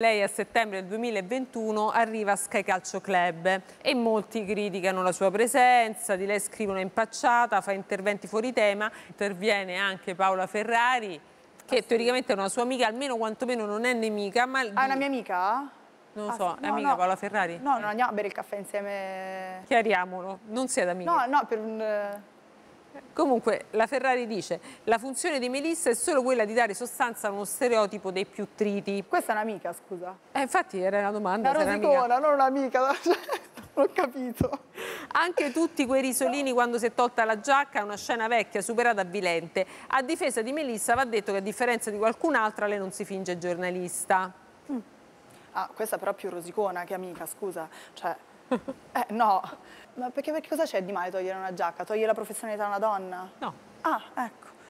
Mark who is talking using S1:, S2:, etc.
S1: Lei a settembre del 2021 arriva a Sky Calcio Club e molti criticano la sua presenza, di lei scrivono impacciata, fa interventi fuori tema, interviene anche Paola Ferrari che ah, teoricamente è una sua amica, almeno quantomeno non è nemica. Ma... Ah, è una mia
S2: amica?
S1: Non lo ah, so, sì. no, è amica no. Paola Ferrari? No,
S2: non andiamo a bere il caffè insieme.
S1: Chiariamolo, non siete amiche. No,
S2: no, per un... Eh,
S1: Comunque la Ferrari dice la funzione di Melissa è solo quella di dare sostanza a uno stereotipo dei più triti. Questa è un'amica, scusa.
S3: Eh, infatti era una domanda. Era un'amica, non un'amica. ho
S1: capito. Anche tutti quei risolini quando si è tolta la giacca è una scena vecchia, superata, avvilente. A difesa di Melissa va detto che a differenza di qualcun'altra lei non si finge giornalista.
S4: Mm. Ah, questa però è più rosicona che amica, scusa. Cioè, eh, no. Ma perché, perché cosa c'è di male togliere una giacca? Togliere la professionalità a una donna? No. Ah, ecco.